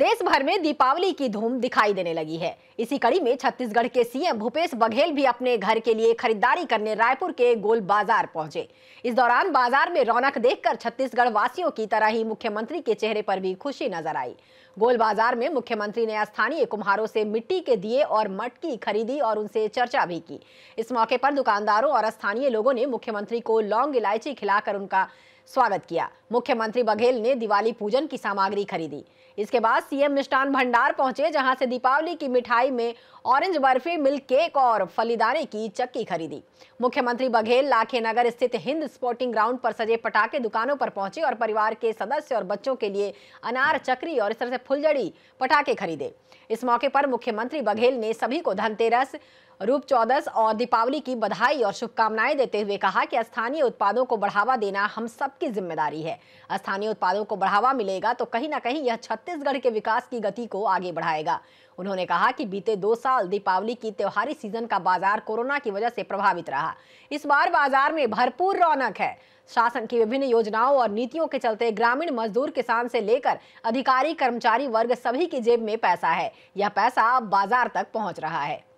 देश भर में दीपावली की धूम दिखाई देने लगी है इसी कड़ी में छत्तीसगढ़ के सीएम भूपेश बघेल भी अपने घर के लिए खरीदारी करने रायपुर के गोल बाजार पहुंचे इस दौरान बाजार में रौनक देखकर छत्तीसगढ़ वासियों की तरह ही मुख्यमंत्री के चेहरे पर भी खुशी नजर आई गोल बाजार में मुख्यमंत्री ने स्थानीय कुम्हारों से मिट्टी के दिए और मटकी खरीदी और उनसे चर्चा भी की इस मौके पर दुकानदारों और स्थानीय लोगों ने मुख्यमंत्री को लौंग इलायची खिलाकर उनका स्वागत किया मुख्यमंत्री बघेल ने दिवाली पूजन की सामग्री खरीदी इसके बाद सीएम मिष्ठान भंडार पहुंचे जहां से दीपावली की मिठाई में ऑरेंज बर्फी मिल्क केक और फलीदाने की चक्की खरीदी मुख्यमंत्री बघेल लाखे नगर स्थित हिंद स्पोर्टिंग ग्राउंड पर सजे पटाखे दुकानों पर पहुंचे और परिवार के सदस्य और बच्चों के लिए अनार चक्री और इस तरह से फुलझड़ी पटाखे खरीदे इस मौके पर मुख्यमंत्री बघेल ने सभी को धनतेरस रूप चौदस और दीपावली की बधाई और शुभकामनाएं देते हुए कहा कि स्थानीय उत्पादों को बढ़ावा देना हम सब सबकी जिम्मेदारी है स्थानीय उत्पादों को बढ़ावा मिलेगा तो कहीं ना कहीं यह छत्तीसगढ़ के विकास की गति को आगे बढ़ाएगा उन्होंने कहा कि बीते दो साल दीपावली की त्योहारी सीजन का बाजार कोरोना की वजह से प्रभावित रहा इस बार बाजार में भरपूर रौनक है शासन की विभिन्न योजनाओं और नीतियों के चलते ग्रामीण मजदूर किसान से लेकर अधिकारी कर्मचारी वर्ग सभी की जेब में पैसा है यह पैसा अब बाजार तक पहुंच रहा है